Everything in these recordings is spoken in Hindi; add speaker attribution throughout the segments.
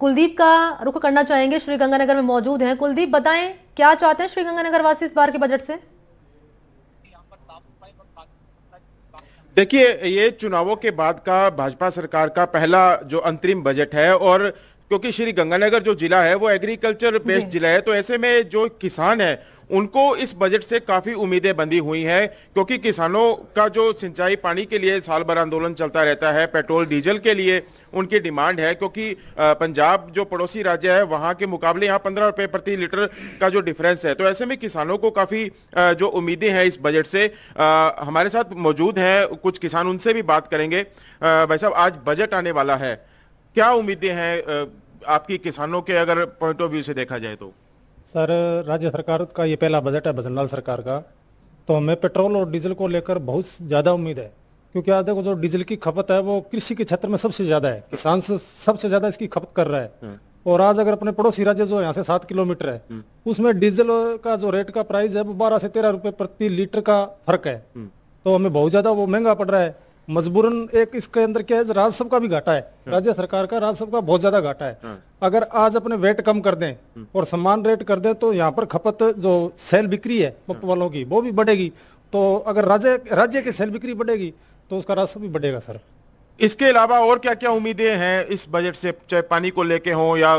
Speaker 1: कुलदीप का रुख करना चाहेंगे श्रीगंगानगर में मौजूद हैं कुलदीप बताएं क्या चाहते हैं श्रीगंगानगर वासी इस बार के बजट से
Speaker 2: देखिए ये चुनावों के बाद का भाजपा सरकार का पहला जो अंतरिम बजट है और क्योंकि श्री गंगानगर जो जिला है वो एग्रीकल्चर बेस्ड जिला है तो ऐसे में जो किसान है उनको इस बजट से काफी उम्मीदें बंधी हुई हैं क्योंकि किसानों का जो सिंचाई पानी के लिए साल भर आंदोलन चलता रहता है पेट्रोल डीजल के लिए उनकी डिमांड है क्योंकि पंजाब जो पड़ोसी राज्य है वहां के मुकाबले यहाँ पंद्रह रुपए प्रति लीटर का जो डिफरेंस है तो ऐसे में किसानों को काफ़ी जो उम्मीदें हैं इस बजट से हमारे साथ मौजूद हैं कुछ किसान उनसे भी बात करेंगे भाई साहब आज बजट आने वाला है क्या उम्मीदें हैं आपकी किसानों के अगर पॉइंट ऑफ व्यू से देखा जाए तो
Speaker 1: सर राज्य सरकार का ये पहला बजट है भजनलाल सरकार का तो हमें पेट्रोल और डीजल को लेकर बहुत ज़्यादा उम्मीद है क्योंकि आज देखो जो डीजल की खपत है वो कृषि के क्षेत्र में सबसे ज़्यादा है किसान सबसे ज़्यादा इसकी खपत कर रहा है हम्म। और आज अगर अपने पड़ोसी राज्य जो यहाँ से सात किलोमीटर है हम्म। उसमें डीजल का जो रेट का प्राइस है वो बारह से तेरह रुपए प्रति लीटर का फर्क है हम्म। तो हमें बहुत ज़्यादा वो महंगा पड़ रहा है मजबूरन एक इसके अंदर क्या है राजस्व का भी घाटा है हाँ। राज्य सरकार का राजस्व का बहुत ज्यादा घाटा है हाँ। अगर आज अपने वेट कम कर दें हाँ। और सम्मान रेट कर दें तो यहाँ पर खपत जो सेल बिक्री है वालों की वो भी बढ़ेगी तो अगर राज्य राज्य की सेल बिक्री बढ़ेगी तो उसका राजस्व भी बढ़ेगा सर
Speaker 2: इसके अलावा और क्या क्या उम्मीदें हैं इस बजट से चाहे पानी को लेके हो या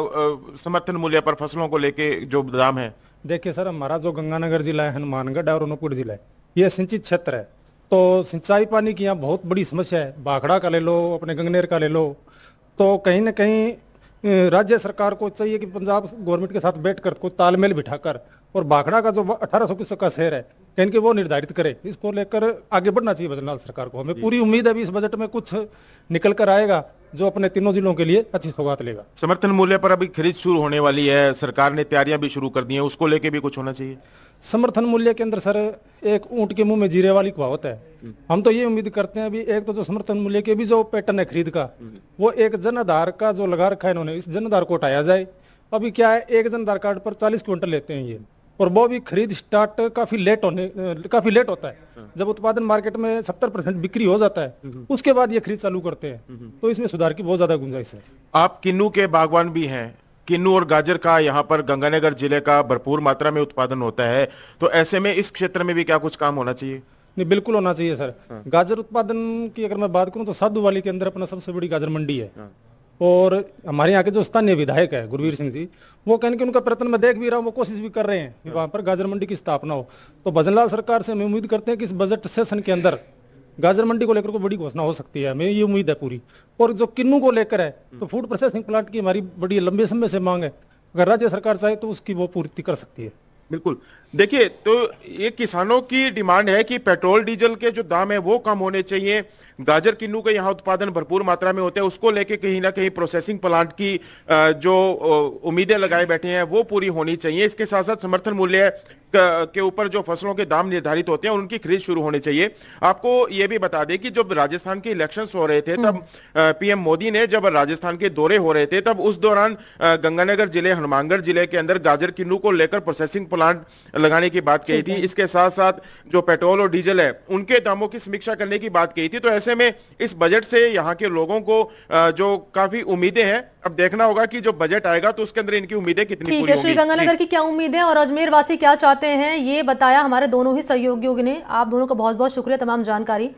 Speaker 2: समर्थन मूल्य पर फसलों को लेके जो दाम है
Speaker 1: देखिए सर हमारा जो गंगानगर जिला है हनुमानगढ़ और अनुपुर जिला है ये सिंचित क्षेत्र है तो सिंचाई पानी की यहाँ बहुत बड़ी समस्या है भाखड़ा का ले लो अपने गंगनेर का ले लो तो कहीं ना कहीं राज्य सरकार को चाहिए कि पंजाब गवर्नमेंट के साथ बैठकर कोई तालमेल बिठाकर और भाखड़ा का जो 1800 किस्सों का शहर है कहीं कि वो निर्धारित करे इसको लेकर आगे बढ़ना चाहिए बजरलाल सरकार को हमें पूरी उम्मीद है अभी इस बजट में कुछ निकल कर आएगा जो अपने तीनों जिलों के लिए अच्छी सौगात लेगा
Speaker 2: समर्थन मूल्य पर अभी खरीद शुरू होने वाली है सरकार ने तैयारियां भी शुरू कर दी है उसको लेके भी कुछ होना चाहिए
Speaker 1: समर्थन मूल्य के अंदर सर एक ऊंट के मुंह में जीरे वाली कहावत है हम्म। हम तो ये उम्मीद करते हैं अभी एक तो जो समर्थन मूल्य के भी जो पैटर्न है खरीद का हम्म। वो एक जन आधार का जो लगा रखा है इन्होंने इस जन आधार को हटाया जाए अभी क्या है एक जन आधार कार्ड पर चालीस क्विंटल लेते हैं ये और वो भी खरीद स्टार्ट काफ़ी लेट होने काफ़ी लेट होता है जब उत्पादन मार्केट में सत्तर परसेंट बिक्री हो जाता है हम्म। उसके बाद ये खरीद चालू करते हैं हम्म। तो इसमें सुधार की बहुत ज्यादा गुंजाइश है
Speaker 2: आप किन्नू के बागवान भी हैं किन्नू और गाजर का यहाँ पर गंगानगर जिले का भरपूर मात्रा में उत्पादन होता है तो ऐसे में इस क्षेत्र में भी क्या कुछ काम होना चाहिए
Speaker 1: नहीं बिल्कुल होना चाहिए सर हाँ। गाजर उत्पादन की अगर मैं बात करूँ तो साधु वाली के अंदर अपना सबसे बड़ी गाजर मंडी है हाँ। और हमारे यहाँ के जो स्थानीय विधायक है गुरवीर सिंह जी वो कहने के उनका प्रयत्न मैं देख भी रहा हूँ वो कोशिश भी कर रहे हैं कि वहाँ पर गाजर मंडी की स्थापना हो तो भजनलाल सरकार से हमें उम्मीद करते हैं कि इस बजट सेशन के अंदर गाजर मंडी को लेकर को बड़ी घोषणा हो सकती है हमें ये उम्मीद है पूरी और जो किन्नू को लेकर है तो फूड प्रोसेसिंग प्लांट की हमारी
Speaker 2: बड़ी लंबे समय से मांग है अगर राज्य सरकार चाहे तो उसकी वो पूर्ति कर सकती है बिल्कुल देखिए तो ये किसानों की डिमांड है कि पेट्रोल डीजल के जो दाम है वो कम होने चाहिए गाजर किन्नू का यहाँ उत्पादन भरपूर मात्रा में होता है उसको लेके कहीं ना कहीं प्रोसेसिंग प्लांट की जो उम्मीदें लगाए बैठे हैं वो पूरी होनी चाहिए इसके साथ साथ समर्थन मूल्य के ऊपर जो फसलों के दाम निर्धारित होते हैं उनकी खरीद शुरू होनी चाहिए आपको ये भी बता दें कि जब राजस्थान के इलेक्शन हो रहे थे तब हम्म। पीएम मोदी ने जब राजस्थान के दौरे हो रहे थे तब उस दौरान गंगानगर जिले हनुमानगढ़ जिले के अंदर गाजर किन्नू को लेकर प्रोसेसिंग प्लांट लगाने की बात कही थी इसके साथ साथ जो पेट्रोल और डीजल है उनके दामों की समीक्षा करने की बात कही थी तो ऐसे में इस बजट से यहाँ के लोगों को जो काफी उम्मीदें हैं अब देखना होगा कि जो बजट आएगा तो उसके अंदर इनकी उम्मीदें कितनी ठीक है श्रीगंगानगर की
Speaker 1: क्या उम्मीदें और अजमेर वासी क्या चाहते हैं ये बताया हमारे दोनों ही सहयोगियों ने आप दोनों का बहुत बहुत शुक्रिया तमाम जानकारी